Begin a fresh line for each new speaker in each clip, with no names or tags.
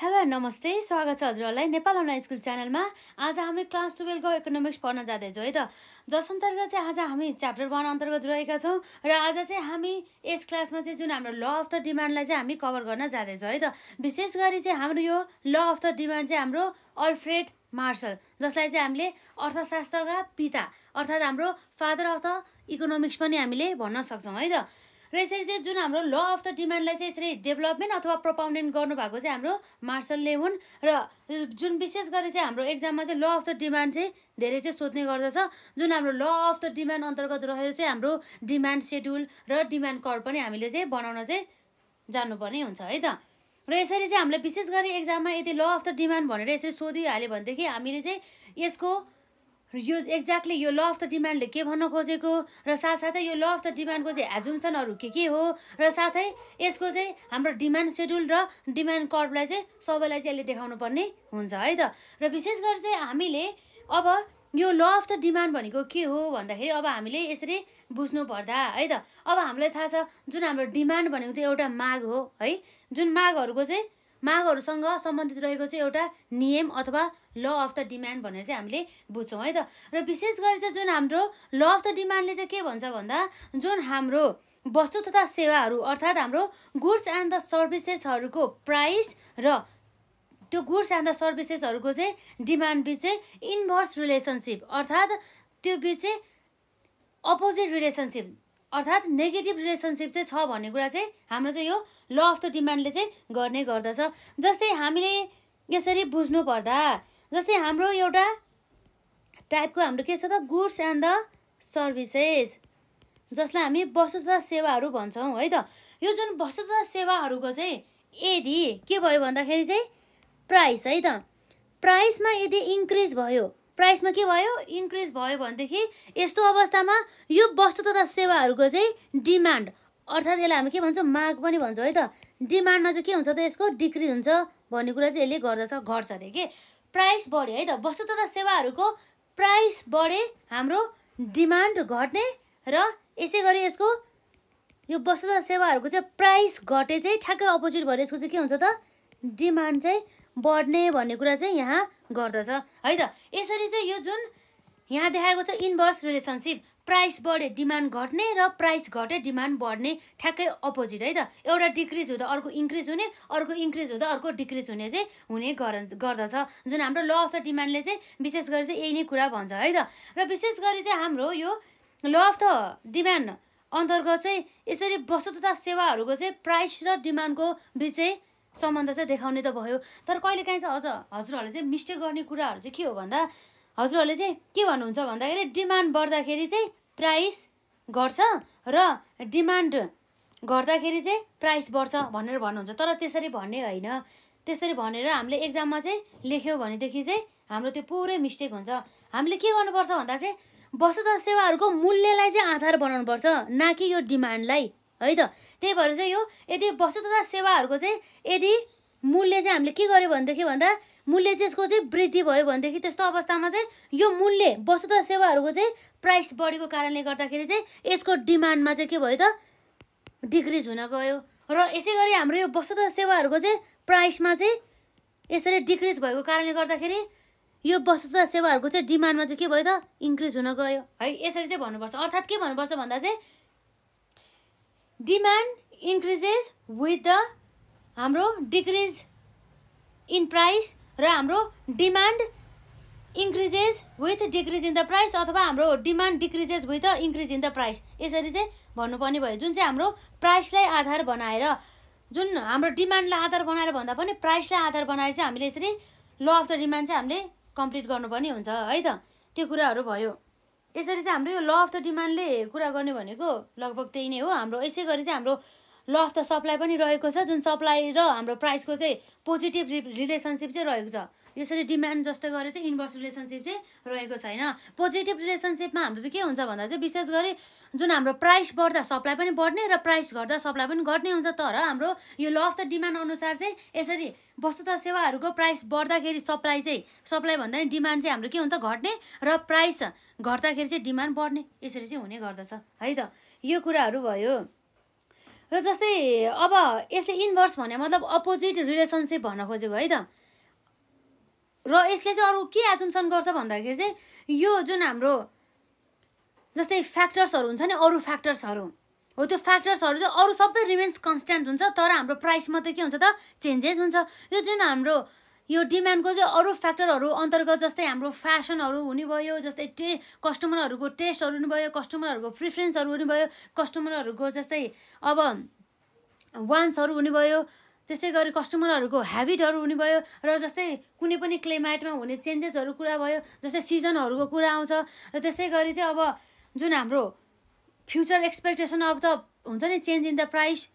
hello नमस्ते स्वागत छ हजुरहरूलाई नेपाल अनलाइन स्कुल च्यानलमा आज हामी क्लास टुवेल्भको इकोनोमिक्स पढ्न जाँदैछौँ है त जस अन्तर्गत चाहिँ आज हामी च्याप्टर वान अन्तर्गत रहेका छौँ र आज चाहिँ हामी यस क्लासमा चाहिँ जुन हाम्रो ल अफ द डिमान्डलाई चाहिँ हामी कभर गर्न जाँदैछौँ है त विशेष गरी चाहिँ हाम्रो यो ल अफ द डिमान्ड चाहिँ हाम्रो अल्फ्रेड मार्सल जसलाई चाहिँ हामीले अर्थशास्त्रका पिता अर्थात् हाम्रो फादर अफ द इकोनोमिक्स पनि हामीले भन्न सक्छौँ है त र यसरी चाहिँ जुन हाम्रो ल अफ द डिमान्डलाई चाहिँ यसरी डेभलपमेन्ट अथवा प्रोपाउन्डेन्ट गर्नुभएको चाहिँ हाम्रो मार्सलले हुन् र जुन विशेष गरी चाहिँ हाम्रो एक्जाममा चाहिँ ल अफ द डिमान्ड चाहिँ धेरै चाहिँ सोध्ने गर्दछ जुन हाम्रो ल अफ द डिमान्ड अन्तर्गत रहेर चाहिँ हाम्रो डिमान्ड सेड्युल र डिमान्ड कर पनि हामीले चाहिँ बनाउन चाहिँ जान्नुपर्ने हुन्छ है त र यसरी चाहिँ हामीले विशेष गरी एक्जाममा यदि ल अफ द डिमान्ड भनेर यसरी सोधिहाल्यो भनेदेखि हामीले चाहिँ यसको यो एक्ज्याक्टली यो ल अफ द डिमान्डले के भन्न खोजेको र साथसाथै यो ल अफ द डिमान्डको चाहिँ एजुम्सनहरू के के हो र साथै यसको चाहिँ हाम्रो डिमान्ड सेड्युल र डिमान्ड कर्डलाई चाहिँ सबैलाई चाहिँ यसले देखाउनु पर्ने हुन्छ है त र विशेष गरी चाहिँ हामीले अब यो ल अफ द डिमान्ड भनेको के हो भन्दाखेरि अब हामीले यसरी बुझ्नु पर्दा है त अब हामीलाई थाहा छ जुन हाम्रो डिमान्ड भनेको चाहिँ एउटा माग हो है जुन मागहरूको चाहिँ मागहरूसँग सम्बन्धित रहेको चाहिँ एउटा नियम अथवा ल अफ द डिमान्ड भनेर चाहिँ हामीले बुझ्छौँ है त र विशेष गरी चाहिँ जुन हाम्रो ल अफ द डिमान्डले चाहिँ के भन्छ भन्दा जुन हाम्रो वस्तु तथा सेवाहरू अर्थात् हाम्रो गुड्स एन्ड द सर्भिसेसहरूको प्राइस र त्यो गुड्स एन्ड द सर्भिसेसहरूको चाहिँ डिमान्ड बिच चाहिँ इन्भर्स रिलेसनसिप अर्थात् त्यो बिच चाहिँ अपोजिट रिलेसनसिप अर्थात् नेगेटिभ रिलेसनसिप चाहिँ छ भन्ने कुरा चाहिँ हाम्रो चाहिँ यो ल अफ द डिमान्डले चाहिँ गर्ने गर्दछ जस्तै हामीले यसरी बुझ्नु पर्दा जस्तै हाम्रो एउटा टाइपको हाम्रो के छ त गुड्स एन्ड द सर्भिसेस जसलाई हामी वस्तु तथा सेवाहरू भन्छौँ है त यो जुन वस्तु तथा सेवाहरूको चाहिँ यदि के भयो भन्दाखेरि चाहिँ प्राइस है त प्राइसमा यदि इन्क्रिज भयो प्राइसमा के भयो इन्क्रिज भयो भनेदेखि यस्तो अवस्थामा यो वस्तु तथा सेवाहरूको चाहिँ डिमान्ड अर्थात् यसलाई हामी के भन्छौँ माग पनि भन्छौँ है त डिमान्डमा चाहिँ के हुन्छ त यसको डिक्रिज हुन्छ भन्ने कुरा चाहिँ यसले गर्दछ घट्छ अरे के प्राइस बढ्यो है त वस्तु तथा सेवाहरूको प्राइस बढे हाम्रो डिमान्ड घट्ने र यसै गरी यसको यो वस्तु तथा सेवाहरूको चाहिँ प्राइस घटे चाहिँ ठ्याक्कै अपोजिट भएर यसको चाहिँ के हुन्छ त डिमान्ड चाहिँ बढ्ने भन्ने कुरा चाहिँ यहाँ गर्दछ है त यसरी चाहिँ यो जुन यहाँ देखाएको छ इन्भर्स रिलेसनसिप प्राइस बढे डिमान्ड घट्ने र प्राइस घटे डिमान्ड बढ्ने ठ्याक्कै अपोजिट है त एउटा डिक्रिज हुँदा अर्को इन्क्रिज हुने अर्को इन्क्रिज हुँदा अर्को डिक्रिज हुने चाहिँ हुने गर गर्दछ जुन हाम्रो ल अफ द डिमान्डले चाहिँ विशेष गरी चाहिँ यही नै कुरा भन्छ है त र विशेष गरी चाहिँ हाम्रो यो ल अफ द डिमान्ड अन्तर्गत चाहिँ यसरी वस्तु तथा सेवाहरूको चाहिँ प्राइस र डिमान्डको बिच चाहिँ सम्बन्ध चाहिँ देखाउने त भयो तर कहिलेकाहीँ चाहिँ अझ हजुरहरूले चाहिँ मिस्टेक गर्ने कुराहरू चाहिँ के हो भन्दा हजुरहरूले चाहिँ के भन्नुहुन्छ भन्दाखेरि डिमान्ड बढ्दाखेरि चाहिँ प्राइस घट्छ र डिमान्ड घट्दाखेरि चाहिँ प्राइस बढ्छ भनेर भन्नुहुन्छ तर त्यसरी भन्ने होइन त्यसरी भनेर हामीले एक्जाममा चाहिँ लेख्यौँ भनेदेखि चाहिँ हाम्रो त्यो पुरै मिस्टेक हुन्छ हामीले के गर्नुपर्छ भन्दा चाहिँ वस्तु सेवाहरूको मूल्यलाई चाहिँ आधार बनाउनुपर्छ न कि यो डिमान्डलाई है त त्यही भएर चाहिँ यो यदि वस्तु तथा सेवाहरूको चाहिँ यदि मूल्य चाहिँ हामीले के गर्यो भनेदेखि भन्दा मूल्य चाहिँ यसको चाहिँ वृद्धि भयो भनेदेखि त्यस्तो अवस्थामा चाहिँ यो मूल्य वस्तु तथा सेवाहरूको चाहिँ प्राइस बढेको कारणले गर्दाखेरि चाहिँ यसको डिमान्डमा चाहिँ के भयो त डिक्रिज हुन गयो र यसै गरी हाम्रो यो वस्तु तथा सेवाहरूको चाहिँ प्राइसमा चाहिँ यसरी डिक्रिज भएको कारणले गर्दाखेरि यो वस्तु तथा सेवाहरूको चाहिँ डिमान्डमा चाहिँ के भयो त इन्क्रिज हुन गयो है यसरी चाहिँ भन्नुपर्छ अर्थात् के भन्नुपर्छ भन्दा चाहिँ डिमान्ड इन्क्रिजेस विथ द हाम्रो डिक्रिज इन प्राइस र हाम्रो demand increases with decrease in the price अथवा हाम्रो demand decreases with the increase in the price यसरी चाहिँ भन्नुपर्ने भयो जुन चाहिँ हाम्रो प्राइसलाई आधार बनाएर जुन हाम्रो डिमान्डलाई आधार बनाएर भन्दा पनि प्राइसलाई आधार बनाएर चाहिँ हामीले यसरी ल अफ द डिमान्ड चाहिँ हामीले कम्प्लिट गर्नुपर्ने हुन्छ है त त्यो कुराहरू भयो यसरी चाहिँ हाम्रो यो ल अफ द डिमान्डले कुरा गर्ने भनेको लगभग त्यही नै हो हाम्रो यसै गरी चाहिँ हाम्रो ल अफ द सप्लाई पनि रहेको छ जुन सप्लाई र हाम्रो प्राइसको चाहिँ पोजिटिभ रिलेसनसिप चाहिँ रहेको छ यसरी डिमान्ड जस्तो गरेर चाहिँ इन्भर्स रिलेसनसिप चाहिँ रहेको छैन पोजिटिभ रिलेसनसिपमा हाम्रो चाहिँ के हुन्छ भन्दा चाहिँ विशेष गरी जुन हाम्रो प्राइस बढ्दा सप्लाई पनि बढ्ने र प्राइस घट्दा सप्लाई पनि घट्ने हुन्छ तर हाम्रो यो ल अफ द डिमान्ड अनुसार चाहिँ यसरी वस्तु तथा सेवाहरूको प्राइस बढ्दाखेरि सप्लाई चाहिँ सप्लाई भन्दा नि डिमान्ड चाहिँ हाम्रो के हुन्छ घट्ने र प्राइस घट्दाखेरि चाहिँ डिमान्ड बढ्ने यसरी चाहिँ हुने गर्दछ है त यो कुराहरू भयो र जस्तै अब यसले इन्भर्स भने मतलब अपोजिट रिलेसनसिप भन्न खोजेको है त र यसले चाहिँ अरू के एजम्सन गर्छ भन्दाखेरि चाहिँ यो जुन हाम्रो जस्तै फ्याक्टर्सहरू हुन्छ नि अरू फ्याक्टर्सहरू हो त्यो फ्याक्टर्सहरू चाहिँ अरू सबै रिमेन्स कन्सट्यान्ट हुन्छ तर हाम्रो प्राइस मात्रै के हुन्छ त चेन्जेस हुन्छ यो जुन हाम्रो यो डिमान्डको चाहिँ अरू फ्याक्टरहरू अन्तर्गत जस्तै हाम्रो फेसनहरू हुने भयो जस्तै टे कस्टमरहरूको टेस्टहरू हुने भयो कस्टमरहरूको प्रिफरेन्सहरू हुने भयो कस्टमरहरूको जस्तै अब वान्सहरू हुने भयो त्यसै गरी कस्टमरहरूको हेबिटहरू हुने भयो र जस्तै कुनै पनि क्लाइमेटमा हुने चेन्जेसहरू कुरा भयो जस्तै सिजनहरूको कुरा आउँछ र त्यसै गरी चाहिँ अब जुन हाम्रो फ्युचर एक्सपेक्टेसन अब त हुन्छ नि चेन्ज इन द प्राइस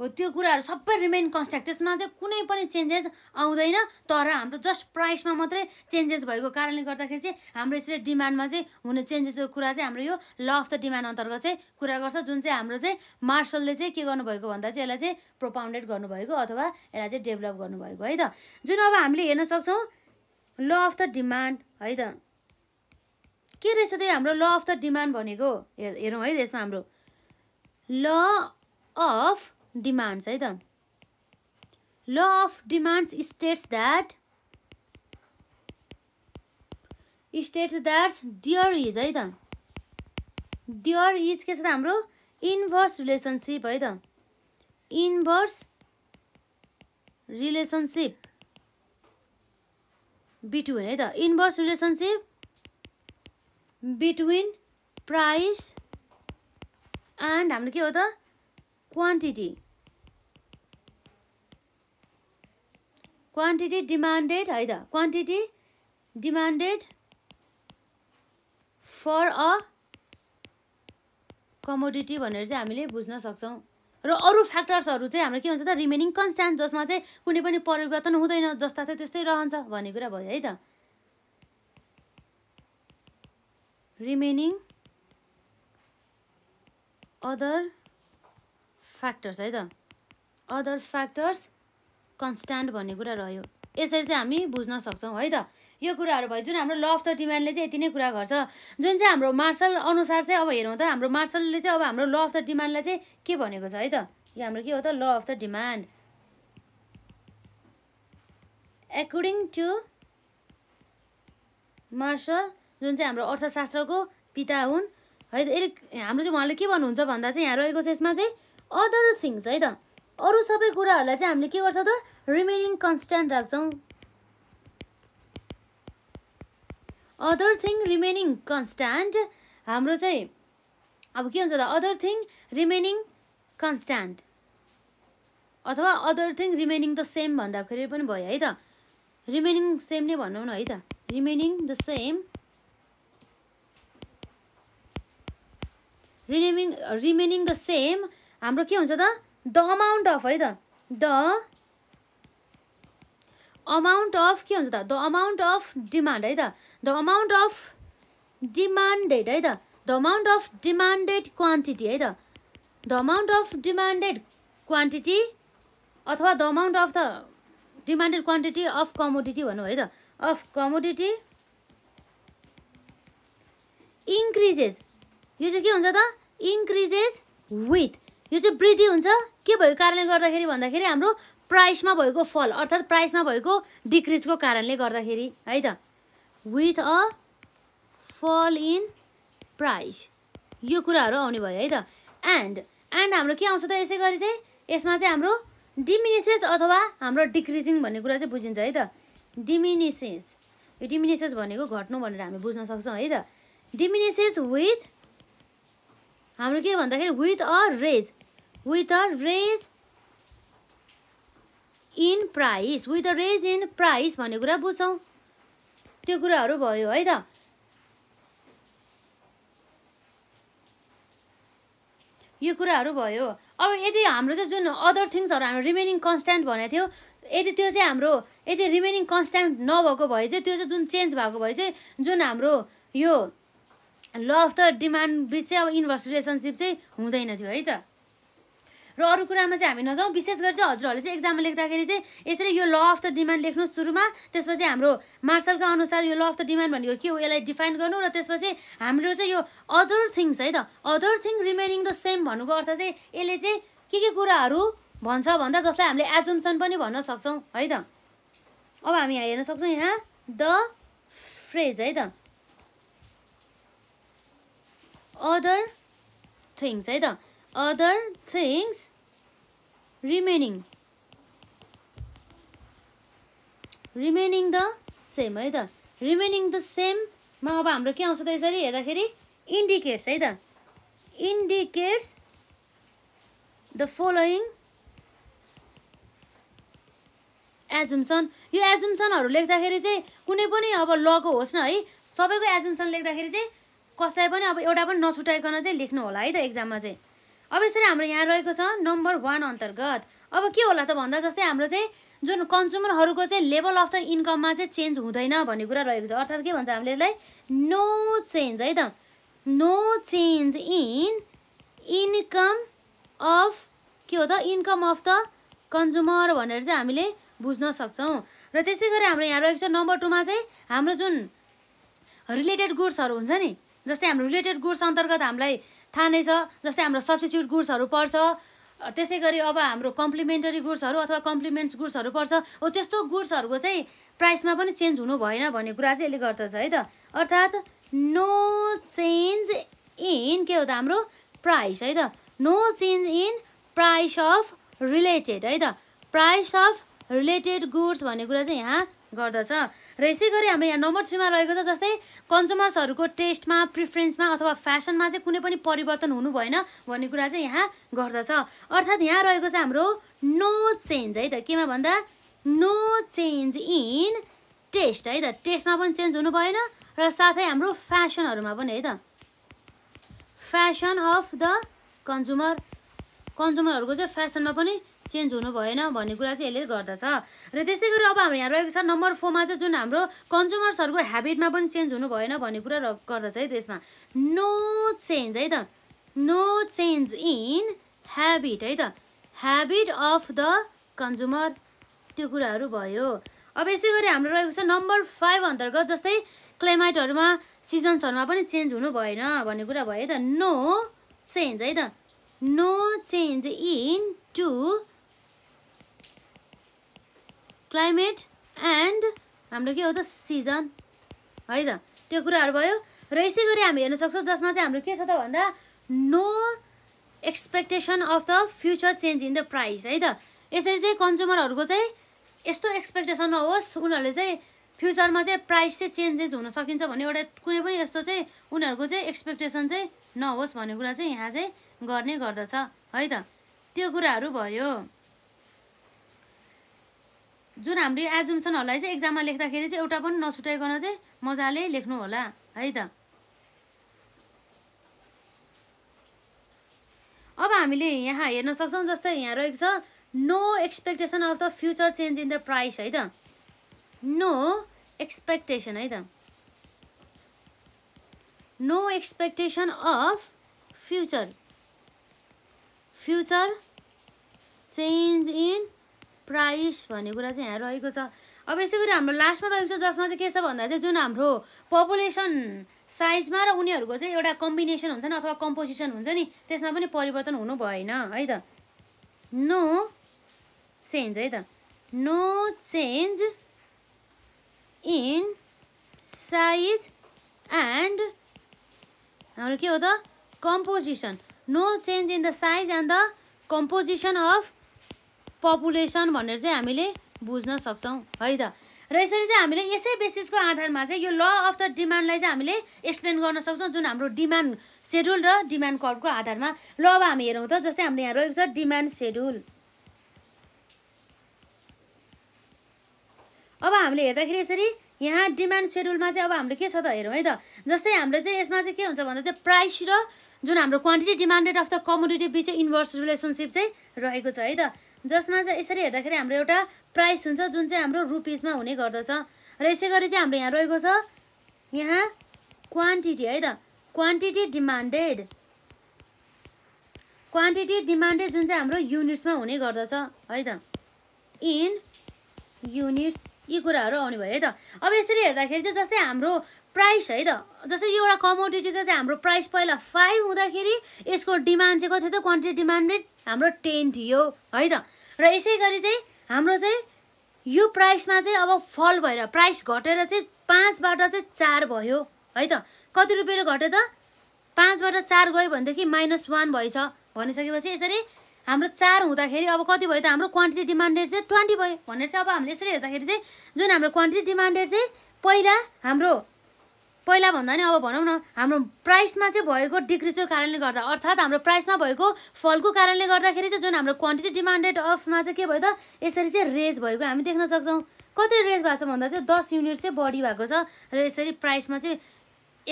हो त्यो कुराहरू सबै रिमेन कन्स्ट्याक्ट त्यसमा चाहिँ कुनै पनि चेन्जेस आउँदैन तर हाम्रो जस्ट प्राइसमा मात्रै चेन्जेस भएको कारणले गर्दाखेरि चाहिँ हाम्रो यसरी डिमान्डमा चाहिँ हुने चेन्जेसको कुरा चाहिँ हाम्रो यो ल अफ द डिमान्ड अन्तर्गत चाहिँ कुरा गर्छ जुन चाहिँ हाम्रो चाहिँ मार्सलले चाहिँ के गर्नुभएको भन्दा चाहिँ यसलाई चाहिँ प्रोपाउन्डेड गर्नुभएको अथवा यसलाई चाहिँ डेभलप गर्नुभएको है त जुन अब हामीले हेर्न सक्छौँ ल अफ द डिमान्ड है त के रहेछ त्यो हाम्रो ल अफ द डिमान्ड भनेको हेरौँ है यसमा हाम्रो ल अफ डिमान्ड्स है त law of demands states that states that's there is है त डियर इज के छ त हाम्रो इन्भर्स रिलेसनसिप है त इन्भर्स रिलेसनसिप बिट्विन है त inverse relationship between price and हाम्रो के हो त quantity quantity demanded है त quantity demanded for a commodity भनेर चाहिँ हामीले बुझ्न सक्छौँ र अरू फ्याक्टर्सहरू चाहिँ हाम्रो के हुन्छ त रिमेनिङ कन्सट्यान्ट जसमा चाहिँ कुनै पनि परिवर्तन हुँदैन जस्ता चाहिँ त्यस्तै रहन्छ भन्ने कुरा भयो है त रिमेनिङ अदर फ्याक्टर्स है त अदर फ्याक्टर्स कन्सट्यान्ट भन्ने कुरा रह्यो यसरी चाहिँ हामी बुझ्न सक्छौँ है त यो कुराहरू भयो जुन हाम्रो ल अफ द डिमान्डले चाहिँ यति नै कुरा गर्छ जुन चाहिँ हाम्रो मार्सल अनुसार चाहिँ अब हेरौँ त हाम्रो मार्सलले चाहिँ अब हाम्रो ल अफ द डिमान्डलाई चाहिँ के भनेको छ है त यो हाम्रो के हो त law of the demand according to Marshall जुन चाहिँ हाम्रो अर्थशास्त्रको पिता हुन् है त यसले हाम्रो चाहिँ उहाँले के भन्नुहुन्छ भन्दा चाहिँ यहाँ रहेको छ यसमा चाहिँ अदर थिङ्स है त अरू सबै कुराहरूलाई चाहिँ हामीले के गर्छौँ त रिमेनिङ कन्सट्यान्ट राख्छौँ अदर थिङ रिमेनिङ कन्सट्यान्ट हाम्रो चाहिँ अब के हुन्छ त अदर थिङ रिमेनिङ कन्सट्यान्ट अथवा other thing remaining the same भन्दाखेरि पनि भयो है त रिमेनिङ सेम नै भनौँ न है त remaining the same remaining remaining the same हाम्रो के हुन्छ त द अमाउन्ट अफ है त द अमाउन्ट अफ के हुन्छ त द अमाउन्ट अफ डिमान्ड है त द अमाउन्ट अफ डिमान्डेड है त the amount of demanded quantity है त the amount of demanded quantity अथवा the amount of the demanded quantity of commodity भनौँ है त अफ कमोडिटी इन्क्रिजेज यो चाहिँ के हुन्छ त इन्क्रिजेज विथ यो चाहिँ वृद्धि हुन्छ के भएको कारणले गर्दाखेरि भन्दाखेरि हाम्रो प्राइसमा भएको फल अर्थात् प्राइसमा भएको डिक्रिजको कारणले गर्दाखेरि है त with a fall in price यो कुराहरू आउने भयो है त एन्ड एन्ड हाम्रो के आउँछ त यसै गरी चाहिँ यसमा चाहिँ हाम्रो डिमिनिसेस अथवा हाम्रो डिक्रिजिङ भन्ने कुरा चाहिँ बुझिन्छ है त डिमिनिसेस यो डिमिनिसेस भनेको घट्नु भनेर हामी बुझ्न सक्छौँ है त डिमिनिसेस विथ हाम्रो के भन्दाखेरि with a raise with a raise in price with a raise in price भन्ने कुरा बुझ्छौँ त्यो कुराहरू भयो है त यो कुराहरू भयो अब यदि हाम्रो चाहिँ जुन अदर थिङ्सहरू हाम्रो रिमेनिङ कन्सट्यान्ट भनेको थियो यदि त्यो चाहिँ हाम्रो यदि रिमेनिङ कन्सट्यान्ट नभएको भए चाहिँ त्यो चाहिँ जुन चेन्ज भएको भए चाहिँ जुन हाम्रो यो ल अफ द डिमान्ड बिच चाहिँ अब इन्भर्स रिलेसनसिप चाहिँ हुँदैन थियो है त र अरू कुरामा चाहिँ हामी नजाउँ विशेष गरी चाहिँ हजुरहरूले चाहिँ एक्जाममा लेख्दाखेरि चाहिँ यसरी यो ल अफ द डिमान्ड लेख्नुहोस् सुरुमा त्यसपछि हाम्रो मार्सलका अनुसार यो ल अफ द डिमान्ड भनेको के हो यसलाई डिफाइन गर्नु र त्यसपछि हाम्रो चाहिँ यो अदर थिङ्स है त other thing remaining the same भन्नुको अर्थ चाहिँ यसले चाहिँ के के कुराहरू भन्छ भन्दा जसलाई हामीले एजुम्सन पनि भन्न सक्छौँ है त अब हामी यहाँ हेर्न सक्छौँ यहाँ द फ्रेज है त अदर थिङ्स है त other things remaining remaining the same है त रिमेनिङ द सेममा अब हाम्रो के आउँछ त यसरी हेर्दाखेरि इन्डिकेट्स है त इन्डिकेट्स द फोलोइङ एजुम्सन यो एजुम्सनहरू लेख्दाखेरि चाहिँ कुनै पनि अब लको होस् न है सबैको एजुम्सन लेख्दाखेरि चाहिँ कसलाई पनि अब एउटा पनि नछुटाइकन चाहिँ लेख्नु होला है त एक्जाममा चाहिँ अब यसरी हाम्रो यहाँ रहेको छ नम्बर वान अन्तर्गत अब के होला त भन्दा जस्तै हाम्रो चाहिँ जुन कन्ज्युमरहरूको चाहिँ लेभल अफ द इन्कममा चाहिँ चेन्ज हुँदैन भन्ने कुरा रहेको छ अर्थात् के भन्छ हामीले यसलाई नो चेन्ज है त no change in income of के हो त इन्कम अफ द कन्ज्युमर भनेर चाहिँ हामीले बुझ्न सक्छौँ र त्यसै गरी हाम्रो यहाँ रहेको छ नम्बर टूमा चाहिँ हाम्रो जुन रिलेटेड गुड्सहरू हुन्छ नि जस्तै हाम्रो रिलेटेड गुड्स अन्तर्गत हामीलाई थाहा नै छ जस्तै हाम्रो सब्सटिच्युट गुड्सहरू पर्छ त्यसै गरी अब हाम्रो कम्प्लिमेन्टरी गुड्सहरू अथवा कम्प्लिमेन्ट्स गुड्सहरू पर्छ हो त्यस्तो गुड्सहरूको चाहिँ प्राइसमा पनि चेन्ज हुनु भएन भन्ने कुरा चाहिँ यसले गर्दछ है त अर्थात् नो चेन्ज इन के हो त हाम्रो प्राइस है त no change in price of related है त प्राइस अफ रिलेटेड गुड्स भन्ने कुरा चाहिँ यहाँ गर्दछ र यसै गरी हाम्रो यहाँ नम्बर थ्रीमा रहेको छ जस्तै कन्ज्युमर्सहरूको टेस्टमा प्रिफरेन्समा अथवा फेसनमा चाहिँ कुनै पनि परिवर्तन हुनु भएन भन्ने कुरा चाहिँ यहाँ गर्दछ अर्थात् यहाँ रहेको छ हाम्रो नो चेन्ज है त केमा भन्दा नो चेन्ज इन टेस्ट है त टेस्टमा पनि चेन्ज हुनु भएन र साथै हाम्रो फेसनहरूमा पनि है त फेसन अफ द कन्ज्युमर कन्ज्युमरहरूको चाहिँ फेसनमा पनि चेन्ज हुनु भएन भन्ने कुरा चाहिँ यसले गर्दछ र त्यसै गरी अब हाम्रो यहाँ रहेको छ नम्बर फोरमा चाहिँ जुन हाम्रो कन्ज्युमर्सहरूको ह्याबिटमा पनि चेन्ज हुनु भएन भन्ने कुरा गर्दछ है त्यसमा नो चेन्ज है त नो चेन्ज इन ह्याबिट है त ह्याबिट अफ द कन्ज्युमर त्यो कुराहरू भयो अब यसै गरी हाम्रो रहेको छ नम्बर फाइभ अन्तर्गत जस्तै क्लाइमेटहरूमा सिजन्सहरूमा पनि चेन्ज हुनु भएन भन्ने कुरा भयो है त नो चेन्ज है त no change in to climate and हाम्रो के हो त सिजन है त त्यो कुराहरू भयो र यसै गरी हामी हेर्न सक्छौँ जसमा चाहिँ हाम्रो के छ त भन्दा no expectation of the future change in the price है त यसरी चाहिँ कन्ज्युमरहरूको चाहिँ यस्तो एक्सपेक्टेसन नहोस् उनीहरूले चाहिँ फ्युचरमा चाहिँ प्राइस चाहिँ चेन्जेस हुन सकिन्छ भन्ने एउटा कुनै पनि यस्तो चाहिँ उनीहरूको चाहिँ एक्सपेक्टेसन चाहिँ नहोस् भन्ने कुरा चाहिँ यहाँ चाहिँ गर्ने गर्दछ है त त्यो कुराहरू भयो जुन हाम्रो यो एजुम्सनहरूलाई चाहिँ एक्जाममा लेख्दाखेरि चाहिँ एउटा पनि नछुटाइकन चाहिँ मजाले लेख्नु होला है त अब हामीले यहाँ हेर्न सक्छौँ जस्तै यहाँ रहेको छ no expectation of the future change in the price है त नो एक्सपेक्टेसन है त no expectation of future future change in price भन्ने कुरा चाहिँ यहाँ रहेको छ अब यसै गरी हाम्रो लास्टमा रहेको छ जसमा चाहिँ के छ भन्दा चाहिँ जुन हाम्रो पपुलेसन साइजमा र उनीहरूको चाहिँ एउटा कम्बिनेसन हुन्छ नि अथवा कम्पोजिसन हुन्छ नि त्यसमा पनि परिवर्तन हुनु भएन है त नो चेन्ज है त no change in size and हाम्रो के हो त composition no change in the size and the composition of population भनेर चाहिँ हामीले बुझ्न सक्छौँ है त र यसरी चाहिँ हामीले यसै बेसिसको आधारमा चाहिँ यो ल अफ द डिमान्डलाई चाहिँ हामीले एक्सप्लेन गर्न सक्छौँ जुन हाम्रो डिमान्ड सेड्युल र डिमान्ड कर्भको आधारमा ल अब हामी हेरौँ त जस्तै हामीले यहाँ रहेको छ डिमान्ड सेड्युल अब हामीले हेर्दाखेरि यसरी यहाँ डिमान्ड सेड्युलमा चाहिँ अब हाम्रो के छ त हेरौँ है त जस्तै हाम्रो चाहिँ यसमा चाहिँ के हुन्छ भन्दा चाहिँ प्राइस र जुन हाम्रो quantity demanded of the commodity बिच इन्भर्स रिलेसनसिप चाहिँ रहेको छ है त जसमा चाहिँ यसरी हेर्दाखेरि हाम्रो एउटा प्राइस हुन्छ जुन चाहिँ हाम्रो रुपिसमा हुने गर्दछ र यसै गरी चाहिँ हाम्रो यहाँ रहेको छ यहाँ क्वान्टिटी है त क्वान्टिटी डिमान्डेड क्वान्टिटी डिमान्डेड जुन चाहिँ हाम्रो युनिट्समा हुने गर्दछ है त इन युनिट्स यी कुराहरू आउने भयो है त अब यसरी हेर्दाखेरि चाहिँ जस्तै हाम्रो प्राइस है त जस्तै एउटा कमोडिटी त चाहिँ हाम्रो प्राइस पहिला फाइभ हुँदाखेरि यसको डिमान्ड चाहिँ कति थियो क्वान्टिटी डिमान्डेड हाम्रो टेन थियो है त र यसै गरी चाहिँ हाम्रो चाहिँ यो प्राइसमा चाहिँ अब फल भएर प्राइस घटेर चाहिँ पाँचबाट चाहिँ चार भयो है त कति रुपियाँले घट्यो त पाँचबाट चार गयो भनेदेखि माइनस वान भएछ भनिसकेपछि यसरी हाम्रो चार हुँदाखेरि अब कति भयो त हाम्रो क्वान्टिटी डिमान्डेड चाहिँ ट्वेन्टी भयो भनेर चाहिँ अब हामीले यसरी हेर्दाखेरि चाहिँ जुन हाम्रो क्वान्टिटी डिमान्डेड चाहिँ पहिला हाम्रो पहिला भन्दा नि अब भनौँ न हाम्रो प्राइसमा चाहिँ भएको डिक्रिजको कारणले गर्दा अर्थात् हाम्रो प्राइसमा भएको फलको कारणले गर्दाखेरि चाहिँ जुन हाम्रो क्वान्टिटी डिमान्डेड अफमा चाहिँ के भयो त यसरी चाहिँ रेज भएको हामी देख्न सक्छौँ कति रेज भएको छ भन्दा चाहिँ दस युनिट चाहिँ बढी भएको छ र यसरी प्राइसमा चाहिँ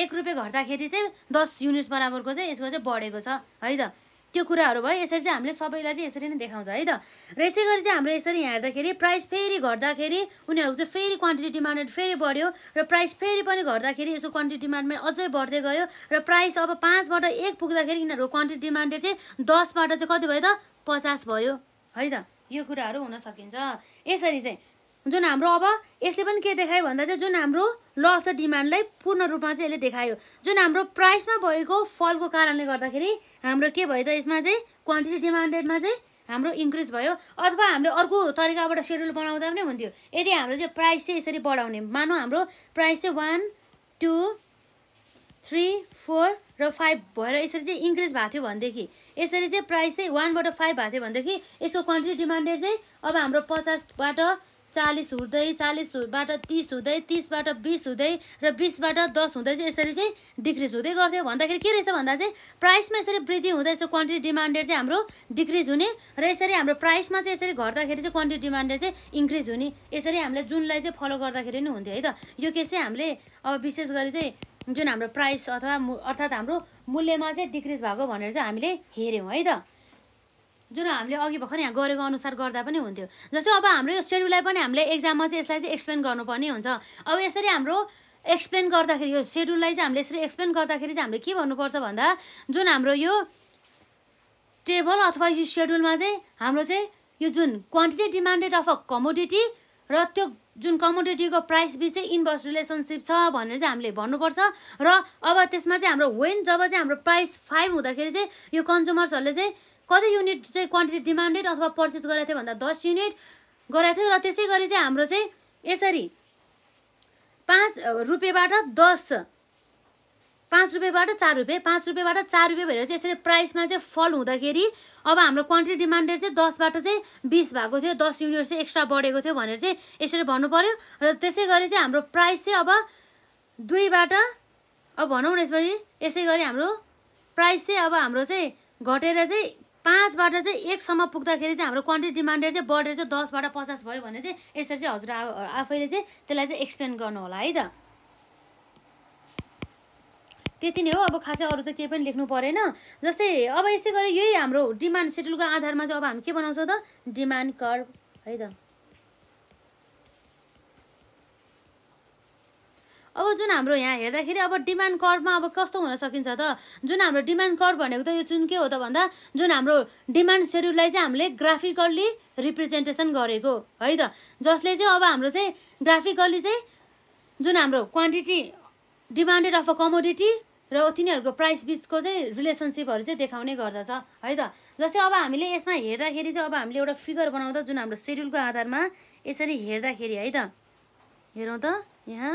एक रुपियाँ घट्दाखेरि चाहिँ दस युनिट्स बराबरको चाहिँ यसको चाहिँ बढेको छ है त त्यो कुराहरू भयो यसरी चाहिँ हामीले सबैलाई चाहिँ यसरी नै देखाउँछ है त र यसै गरी चाहिँ हाम्रो यसरी हेर्दाखेरि प्राइस फेरि घट्दाखेरि उनीहरूको चाहिँ फेरि क्वान्टिटी डिमान्डेड फेरि बढ्यो र प्राइस फेरि पनि घट्दाखेरि यसको क्वान्टिटी डिमान्डमेन्ट अझै बढ्दै गयो र प्राइस अब पाँचबाट एक पुग्दाखेरि यिनीहरूको क्वान्टिटी डिमान्डेड चाहिँ दसबाट चाहिँ कति भयो त पचास भयो है त यो कुराहरू हुन सकिन्छ यसरी चाहिँ जुन हाम्रो अब यसले पनि के देखायो भन्दा चाहिँ जुन हाम्रो लस अफ द डिमान्डलाई पूर्ण रूपमा चाहिँ यसले देखायो जुन हाम्रो प्राइसमा भएको फलको कारणले गर्दाखेरि हाम्रो के भयो त यसमा चाहिँ क्वान्टिटी डिमान्डेडमा चाहिँ हाम्रो इन्क्रिज भयो अथवा हामीले अर्को तरिकाबाट सेड्युल बनाउँदा पनि हुन्थ्यो यदि हाम्रो चाहिँ प्राइस चाहिँ यसरी बढाउने मानौँ हाम्रो प्राइस चाहिँ वान टू थ्री फोर र फाइभ भएर यसरी चाहिँ इन्क्रिज भएको थियो भनेदेखि यसरी चाहिँ प्राइस चाहिँ वानबाट फाइभ भएको थियो भनेदेखि यसको क्वान्टिटी डिमान्डेड चाहिँ अब हाम्रो पचासबाट चालिस हुँदै चालिसबाट तिस हुँदै तिसबाट बिस हुँदै र बिसबाट दस हुँदै चाहिँ यसरी चाहिँ डिक्रिज हुँदै गर्थ्यो भन्दाखेरि के रहेछ भन्दा चाहिँ प्राइसमा यसरी वृद्धि हुँदैछ क्वान्टिटी डिमान्डेड चाहिँ हाम्रो डिक्रिज हुने र यसरी हाम्रो प्राइसमा चाहिँ यसरी घट्दाखेरि चाहिँ क्वान्टिटी डिमान्डेड चाहिँ इन्क्रिज हुने यसरी हामीले जुनलाई चाहिँ फलो गर्दाखेरि नै हुन्थ्यो है त यो केस चाहिँ हामीले अब विशेष गरी चाहिँ जुन हाम्रो प्राइस अथवा अर्थात् हाम्रो मूल्यमा चाहिँ डिक्रिज भएको भनेर चाहिँ हामीले हेऱ्यौँ है त जुन हामीले अघि भर्खर यहाँ गरेको अनुसार गर्दा पनि हुन्थ्यो जस्तै अब हाम्रो यो सेड्युललाई पनि हामीले एक्जाममा चाहिँ यसलाई चाहिँ एक्सप्लेन गर्नुपर्ने हुन्छ अब यसरी हाम्रो एक्सप्लेन गर्दाखेरि यो सेड्युललाई चाहिँ हामीले यसरी एक्सप्लेन गर्दाखेरि चाहिँ हामीले के भन्नुपर्छ भन्दा जुन हाम्रो यो टेबल अथवा यो सेड्युलमा चाहिँ हाम्रो चाहिँ यो जुन quantity demanded of a commodity र त्यो जुन कमोडिटीको प्राइस बिच चाहिँ इन्भर्स रिलेसनसिप छ भनेर चाहिँ हामीले भन्नुपर्छ र अब त्यसमा चाहिँ हाम्रो वेन जब चाहिँ हाम्रो प्राइस फाइभ हुँदाखेरि चाहिँ यो कन्ज्युमर्सहरूले चाहिँ कति युनिट चाहिँ क्वान्टिटी डिमान्डेड अथवा पर्चेस गरेको थियो भन्दा दस युनिट गराएको थियो र त्यसै गरी चाहिँ हाम्रो चाहिँ यसरी पाँच रुपियाँबाट दस पाँच रुपियाँबाट चार रुपियाँ पाँच रुपियाँबाट चार रुपियाँ भएर चाहिँ यसरी प्राइसमा चाहिँ फल हुँदाखेरि अब हाम्रो क्वान्टिटी डिमान्डेड चाहिँ दसबाट चाहिँ बिस भएको थियो दस युनिट चाहिँ एक्स्ट्रा बढेको थियो भनेर चाहिँ यसरी भन्नु पऱ्यो र त्यसै गरी चाहिँ हाम्रो प्राइस चाहिँ अब दुईबाट अब भनौँ न यसरी यसै गरी हाम्रो प्राइस चाहिँ अब हाम्रो चाहिँ घटेर चाहिँ पाँचबाट चाहिँ एकसम्म पुग्दाखेरि चाहिँ हाम्रो क्वान्टिटी डिमान्डेड चाहिँ बढेर चाहिँ दसबाट पचास भयो भने चाहिँ यसरी चाहिँ हजुर आफैले चाहिँ त्यसलाई चाहिँ एक्सप्लेन गर्नु होला है त त्यति नै हो अब खासै अरू त केही पनि लेख्नु परेन जस्तै अब यसै गरी यही हाम्रो डिमान्ड सेटलको आधारमा चाहिँ अब हामी के बनाउँछौँ त डिमान्ड कर्भ है त अब जुन हाम्रो यहाँ हेर्दाखेरि अब डिमान्ड कर्भमा अब कस्तो हुन सकिन्छ त जुन हाम्रो डिमान्ड कर्भ भनेको त यो जुन के हो त भन्दा जुन हाम्रो डिमान्ड सेड्युललाई चाहिँ हामीले ग्राफिकल्ली रिप्रेजेन्टेसन गरेको है त जसले चाहिँ अब हाम्रो चाहिँ ग्राफिकल्ली चाहिँ जुन हाम्रो quantity demanded of a commodity र तिनीहरूको प्राइस बिचको चाहिँ रिलेसनसिपहरू चाहिँ देखाउने गर्दछ है त जस्तै अब हामीले यसमा हेर्दाखेरि चाहिँ अब हामीले एउटा फिगर बनाउँदा जुन हाम्रो सेड्युलको आधारमा यसरी हेर्दाखेरि है त हेरौँ त यहाँ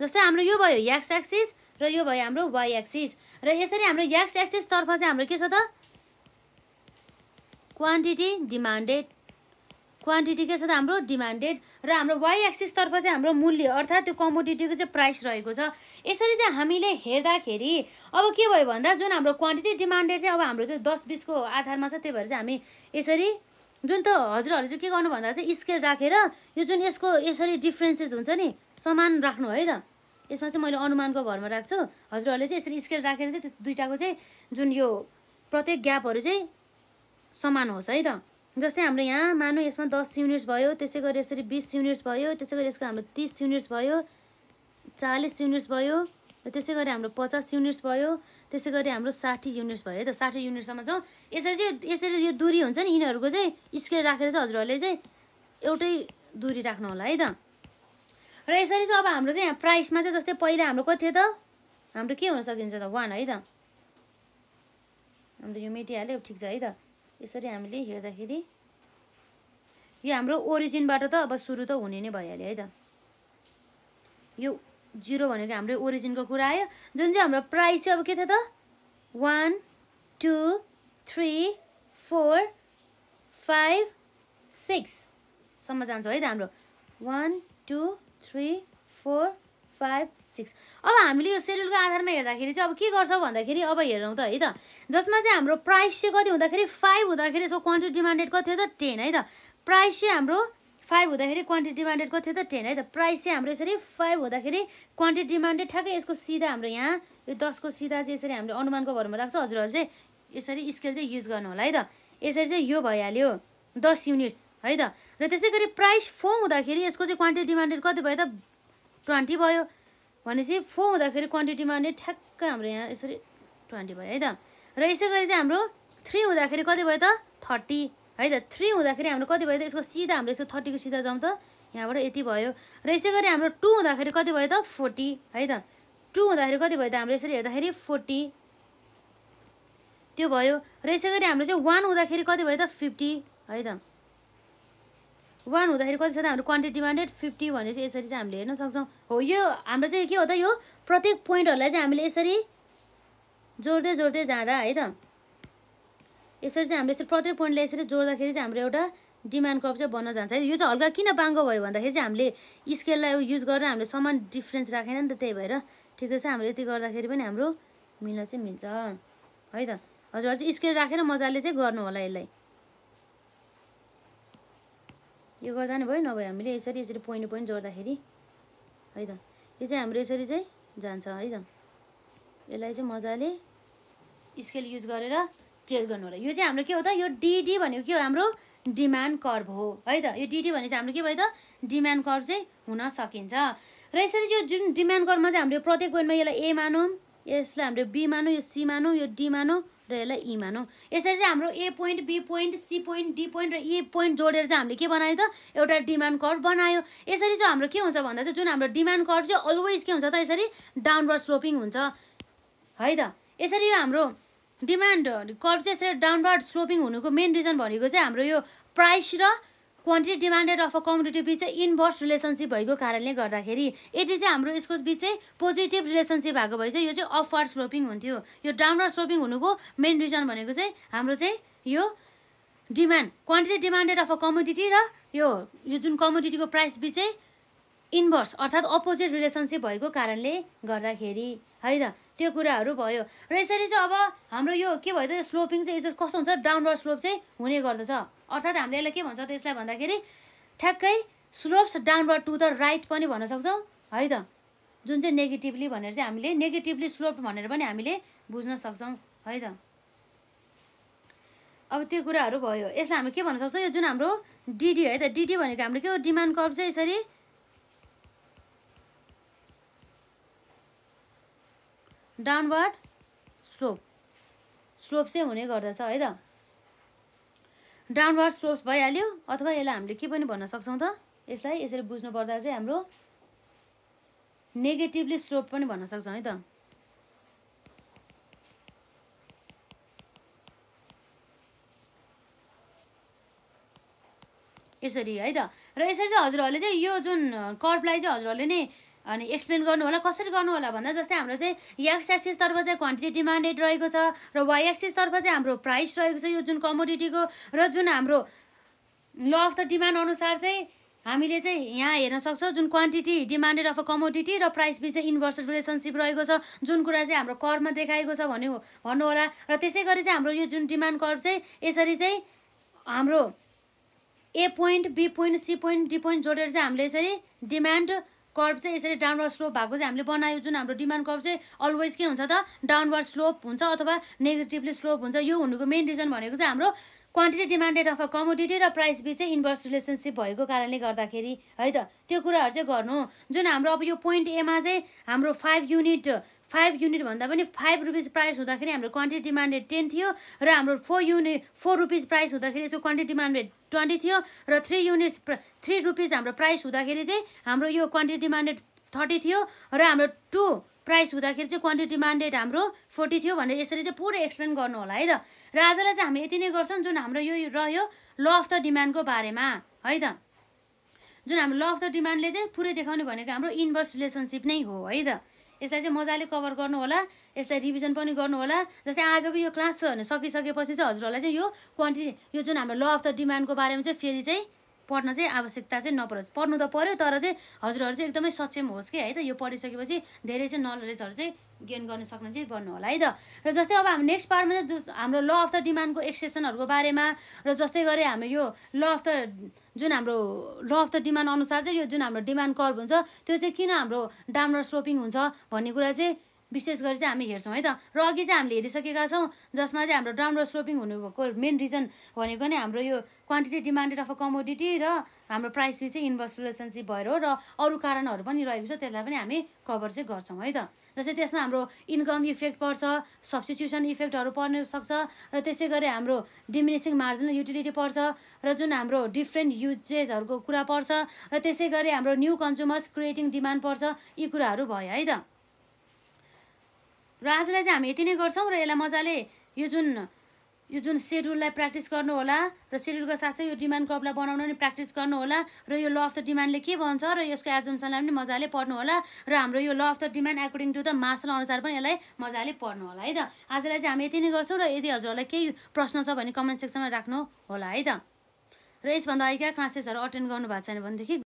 जस्तै हाम्रो यो भयो याक्स एक्सिस र यो भयो हाम्रो वाइ एक्सिस र यसरी हाम्रो एक्स एक्सिसतर्फ चाहिँ हाम्रो के छ त क्वान्टिटी डिमान्डेड क्वान्टिटी के छ त हाम्रो डिमान्डेड र हाम्रो वाइ एक्सिसतर्फ चाहिँ हाम्रो मूल्य अर्थात् त्यो कमोडिटीको चाहिँ प्राइस रहेको छ यसरी चाहिँ हामीले हेर्दाखेरि अब के भयो भन्दा जुन हाम्रो क्वान्टिटी डिमान्डेड चाहिँ अब हाम्रो चाहिँ दस बिसको आधारमा छ त्यही भएर चाहिँ हामी यसरी जुन त हजुरहरू चाहिँ के गर्नु भन्दा चाहिँ स्केल राखेर यो जुन यसको यसरी डिफ्रेन्सेस हुन्छ नि समान राख्नु है त यसमा चाहिँ मैले अनुमानको भरमा राख्छु हजुरहरूले चाहिँ यसरी स्केल राखेर चाहिँ त्यो दुइटाको चाहिँ जुन यो प्रत्येक ग्यापहरू चाहिँ समान होस् है त जस्तै हाम्रो यहाँ मानु यसमा दस युनिट्स भयो त्यसै गरी यसरी बिस युनिट्स भयो त्यसै गरी यसको हाम्रो तिस युनिट्स भयो चालिस युनिट्स भयो त्यसै गरी हाम्रो पचास युनिट्स भयो त्यसै गरी हाम्रो साठी युनिट्स भयो है त साठी युनिटसम्म छ यसरी चाहिँ यसरी यो दुरी हुन्छ नि यिनीहरूको चाहिँ स्केल राखेर चाहिँ हजुरहरूले चाहिँ एउटै दुरी राख्नु होला है त र यसरी चाहिँ अब हाम्रो चाहिँ यहाँ प्राइसमा चाहिँ जस्तै पहिला हाम्रो कति थियो त हाम्रो के हुन सकिन्छ त वान है त हाम्रो यो मेटिहाल्यो ठिक छ है त यसरी हामीले हेर्दाखेरि यो हाम्रो ओरिजिनबाट त अब सुरु त हुने नै भइहाल्यो है त यो जिरो भनेको हाम्रो ओरिजिनको कुरा आयो जुन चाहिँ हाम्रो प्राइस चाहिँ अब के थियो त one two three four five सिक्ससम्म जान्छ है त हाम्रो one two three four five six अब हामीले यो सेड्युलको आधारमा हेर्दाखेरि चाहिँ अब के गर्छौँ भन्दाखेरि अब हेरौँ त है त जसमा चाहिँ हाम्रो प्राइस चाहिँ कति हुँदाखेरि फाइभ हुँदाखेरि यसको क्वान्टिटी डिमान्डेड कति थियो त टेन है त प्राइस चाहिँ हाम्रो फाइभ हुँदाखेरि क्वान्टिटी डिमान्डेड कति थियो त टेन है त प्राइस चाहिँ हाम्रो यसरी फाइभ हुँदाखेरि क्वान्टिटी डिमान्डेड ठ्याक्कै यसको सिधा हाम्रो यहाँ यो दसको सिधा चाहिँ यसरी हामीले अनुमानको भरमा राख्छ हजुरहरू चाहिँ यसरी स्केल चाहिँ युज गर्नु होला है त यसरी चाहिँ यो भइहाल्यो दस युनिट्स है त र त्यसै गरी प्राइस फोर हुँदाखेरि यसको चाहिँ क्वान्टिटी डिमान्डेड कति भयो त ट्वेन्टी भयो भनेपछि फोर हुँदाखेरि क्वान्टिटी डिमान्डेड ठ्याक्कै हाम्रो यहाँ यसरी ट्वेन्टी भयो है त र यसै गरी चाहिँ हाम्रो थ्री हुँदाखेरि कति भयो त थर्टी है त थ्री हुँदाखेरि हाम्रो कति भयो त यसको सिधा हाम्रो यसको थर्टीको सिधा जाउँ त यहाँबाट यति भयो र यसै गरी हाम्रो टू हुँदाखेरि कति भयो त फोर्टी है त टू हुँदाखेरि कति भयो त हाम्रो यसरी हेर्दाखेरि फोर्टी त्यो भयो र यसै गरी हाम्रो चाहिँ वान हुँदाखेरि कति भयो त फिफ्टी है त वान हुँदाखेरि कति छ त हाम्रो क्वान्टिटी डिमान्डेड फिफ्टी भने चाहिँ यसरी चाहिँ हामीले हेर्न सक्छौँ हो यो हाम्रो चाहिँ के हो त यो प्रत्येक पोइन्टहरूलाई चाहिँ हामीले यसरी जोड्दै जोड्दै जाँदा है त यसरी चाहिँ हामीले यसरी प्रत्येक पोइन्टलाई यसरी जोड्दाखेरि चाहिँ हाम्रो एउटा डिमान्ड क्रप चाहिँ बन्न जान्छ है यो चाहिँ हल्का किन बाङ्गो भयो भन्दाखेरि चाहिँ हामीले स्केललाई युज गरेर हामीले समान डिफ्रेन्स राखेन नि त त्यही भएर ठिकै छ हाम्रो यति गर्दाखेरि पनि हाम्रो मिल्न चाहिँ मिल्छ है त हजुर हजुर स्केल राखेर मजाले चाहिँ गर्नु होला यसलाई यो गर्दा नै भयो नभए हामीले यसरी यसरी पोइन्ट पोइन्ट जोड्दाखेरि है त यो चाहिँ हाम्रो यसरी चाहिँ जान्छ है त यसलाई चाहिँ मजाले स्केल युज गरेर क्रिएट गर्नु होला यो चाहिँ हाम्रो के हो त यो डिडी भनेको के हो हाम्रो डिमान्ड कर्भ हो है त यो डिडी भनेपछि हाम्रो के भयो त डिमान्ड कर्भ चाहिँ हुन सकिन्छ र यसरी यो जुन डिमान्ड कर्भमा चाहिँ हामीले प्रत्येक पोइन्टमा यसलाई ए मानौँ यसलाई हामीले बी मानौँ यो सी मानौँ यो डी मानौँ र यसलाई ई मानौँ यसरी चाहिँ हाम्रो A point B point C point D point र ई पोइन्ट जोडेर चाहिँ हामीले के बनायो त एउटा डिमान्ड कर्भ बनायो यसरी चाहिँ हाम्रो के हुन्छ भन्दा चाहिँ जुन हाम्रो डिमान्ड कर्भ चाहिँ अलवेज के हुन्छ त यसरी डाउनवर्ड स्लोपिङ हुन्छ है त यसरी यो हाम्रो डिमान्ड कर्भ चाहिँ यसरी डाउनवर्ड स्लोपिङ हुनुको मेन रिजन भनेको चाहिँ हाम्रो यो प्राइस र quantity demanded of a community बिच चाहिँ इन्भर्स रिलेसनसिप भएको कारणले गर्दाखेरि यदि चाहिँ हाम्रो यसको बिच चाहिँ पोजिटिभ रिलेसनसिप भएको भए चाहिँ यो चाहिँ अफवार्ड स्लोपिङ हुन्थ्यो यो डाउनवर्ड स्लोपिङ हुनुको मेन रिजन भनेको चाहिँ हाम्रो चाहिँ यो demand quantity demanded of a commodity र यो यो जुन कमोडिटीको प्राइस बिच चाहिँ इन्भर्स अर्थात् अपोजिट रिलेसनसिप भएको कारणले गर्दाखेरि है त त्यो कुराहरू भयो र यसरी चाहिँ अब हाम्रो यो के भयो त स्लोपिङ चाहिँ यसो कस्तो हुन्छ डाउनवर्ड स्लोप चाहिँ हुने गर्दछ अर्थात् हामीले यसलाई के भन्छ त्यसलाई भन्दाखेरि ठ्याक्कै slopes downward to the right पनि भन्न सक्छौँ है त जुन चाहिँ नेगेटिभली भनेर चाहिँ हामीले नेगेटिभली स्लोप भनेर पनि हामीले बुझ्न सक्छौँ है त अब त्यो कुराहरू भयो यसलाई हामी के भन्न सक्छौँ यो जुन हाम्रो डिडी है त डिडी भनेको हाम्रो के हो डिमान्ड कर्भ चाहिँ यसरी डाउनवर्ड स्लोप स्लोप चाहिँ हुने गर्दछ है त डाउनवर्ड स्ट्रोक्स भइहाल्यो अथवा यसलाई हामीले के पनि भन्न सक्छौँ त यसलाई यसरी बुझ्नु पर्दा चाहिँ हाम्रो नेगेटिभली स्लोप पनि भन्न सक्छौँ है त यसरी है त र यसरी चाहिँ हजुरहरूले चाहिँ यो जुन कर्पलाई चाहिँ हजुरहरूले नै अनि एक्सप्लेन गर्नु होला कसरी गर्नु होला भन्दा जस्तै हाम्रो चाहिँ यक्स एक्सिसतर्फ चाहिँ क्वान्टिटी डिमान्डेड रहेको छ र वाइ एक्सिसतर्फ चाहिँ हाम्रो प्राइस रहेको छ यो जुन कमोडिटीको र जुन हाम्रो ल अफ द डिमान्ड अनुसार चाहिँ हामीले चाहिँ यहाँ हेर्न सक्छौँ जुन quantity demanded of a commodity र प्राइस बिच चाहिँ इन्भर्स रिलेसनसिप रहेको छ जुन कुरा चाहिँ हाम्रो करमा देखाएको छ भन्यो भन्नु होला र त्यसै गरी चाहिँ हाम्रो यो जुन डिमान्ड कर्भ चाहिँ यसरी चाहिँ हाम्रो A point B point C point D point जोडेर चाहिँ हामीले यसरी डिमान्ड कर्भ चाहिँ यसरी डाउनवर्ड स्लोप भएको चाहिँ हामीले बनायो जुन हाम्रो डिमान्ड कर्भ चाहिँ अलवेज के हुन्छ त डाउनवर्ड स्लोप हुन्छ अथवा नेगेटिभली स्लोप हुन्छ यो हुनुको मेन रिजन भनेको चाहिँ हाम्रो quantity demanded of a commodity र प्राइस बिच चाहिँ इन्भर्स रिलेसनसिप भएको कारणले गर्दाखेरि है त त्यो कुराहरू चाहिँ गर्नु जुन हाम्रो अब यो पोइन्ट एमा चाहिँ हाम्रो फाइभ युनिट फाइभ भन्दा पनि फाइभ रुपिज प्राइस हुँदाखेरि हाम्रो क्वान्टिटी डिमान्ड रेट टेन थियो र हाम्रो four unit four rupees price हुँदाखेरि यसको क्वान्टिटी डिमान्ड रेट ट्वेन्टी थियो र थ्री युनिट्स थ्री रुपिज हाम्रो प्राइस हुँदाखेरि चाहिँ हाम्रो यो क्वान्टिटी डिमान्ड रेट थर्टी थियो र हाम्रो टु प्राइस हुँदाखेरि चाहिँ क्वान्टिटी डिमान्डेड हाम्रो फोर्टी थियो भनेर यसरी चाहिँ पुरै एक्सप्लेन गर्नु होला है त र आजलाई चाहिँ हामी यति नै गर्छौँ जुन हाम्रो यो रह्यो ल अफ द डिमान्डको बारेमा है त जुन हाम्रो ल अफ द डिमान्डले चाहिँ पुरै देखाउने भनेको हाम्रो इन्भर्स रिलेसनसिप नै हो है त यसलाई चाहिँ मजाले कभर गर्नु होला यसलाई रिभिजन पनि गर्नु होला जस्तै आजको यो क्लास छ भने सकिसकेपछि चाहिँ हजुरहरूलाई चाहिँ यो क्वान्टिटी यो जुन हाम्रो ल अफ द डिमान्डको बारेमा चाहिँ फेरि चाहिँ पढ्न चाहिँ आवश्यकता चाहिँ नपरोस् पढ्नु त पऱ्यो तर चाहिँ हजुरहरू चाहिँ एकदमै सक्षम होस् कि है त यो पढिसकेपछि धेरै चाहिँ नलेजहरू चाहिँ गेन गर्न सक्नु चाहिँ गर्नु होला है त र जस्तै अब हाम्रो नेक्स्ट पार्टमा चाहिँ जस हाम्रो ल अफ द डिमान्डको एक्सेप्सनहरूको बारेमा र जस्तै गरी हाम्रो यो ल अफ द जुन हाम्रो ल अफ द डिमान्ड अनुसार चाहिँ यो जुन हाम्रो डिमान्ड कर्भ हुन्छ त्यो चाहिँ किन हाम्रो डाम्रो स्लोपिङ हुन्छ भन्ने कुरा चाहिँ विशेष गरी चाहिँ हामी हेर्छौँ है त र अघि चाहिँ हामीले हेरिसकेका छौँ जसमा चाहिँ हाम्रो र स्लोपिङ हुनुको मेन रिजन भनेको नै हाम्रो यो quantity demanded of a commodity र हाम्रो प्राइस चाहिँ इन्भर्स रिलेसनसिप भएर हो र अरू कारणहरू पनि रहेको छ त्यसलाई पनि हामी कभर चाहिँ गर्छौँ है त जस्तै त्यसमा हाम्रो इन्कम इफेक्ट पर्छ सब्सटिट्युसन इफेक्टहरू पर्न सक्छ र त्यसै गरी हाम्रो डिमिनिसिङ मार्जिनल युटिलिटी पर्छ र जुन हाम्रो डिफ्रेन्ट युजेजहरूको कुरा पर्छ र त्यसै गरी हाम्रो न्यू कन्ज्युमर्स क्रिएटिङ डिमान्ड पर्छ यी कुराहरू भयो है त र आजलाई चाहिँ हामी यति नै गर्छौँ र यसलाई मजाले यो जुन यो जुन सेड्युललाई प्र्याक्टिस होला र सेड्युलको साथसाथै यो डिमान्ड क्रपलाई बनाउन पनि प्र्याक्टिस होला र यो ल अफ द डिमान्डले के भन्छ र यसको एजम्सनलाई पनि मजाले पढ्नु होला र हाम्रो यो law of the demand according to the Marshall अनुसार पनि यसलाई मजाले पढ्नु होला है त आजलाई चाहिँ हामी यति नै गर्छौँ र यदि हजुरहरूलाई केही प्रश्न छ भने कमेन्ट सेक्सनमा राख्नु होला है त र यसभन्दा अघिका क्लासेसहरू अटेन्ड गर्नु भएको छैन भनेदेखि